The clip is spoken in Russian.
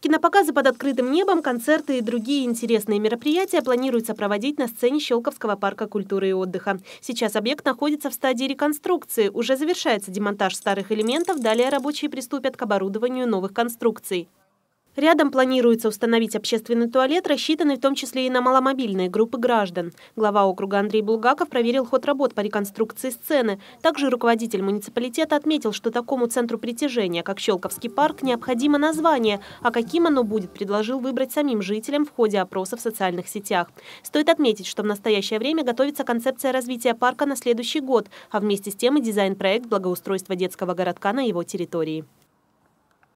Кинопоказы под открытым небом, концерты и другие интересные мероприятия планируется проводить на сцене Щелковского парка культуры и отдыха. Сейчас объект находится в стадии реконструкции. Уже завершается демонтаж старых элементов, далее рабочие приступят к оборудованию новых конструкций. Рядом планируется установить общественный туалет, рассчитанный в том числе и на маломобильные группы граждан. Глава округа Андрей Булгаков проверил ход работ по реконструкции сцены. Также руководитель муниципалитета отметил, что такому центру притяжения, как Щелковский парк, необходимо название, а каким оно будет, предложил выбрать самим жителям в ходе опроса в социальных сетях. Стоит отметить, что в настоящее время готовится концепция развития парка на следующий год, а вместе с тем и дизайн-проект благоустройства детского городка на его территории.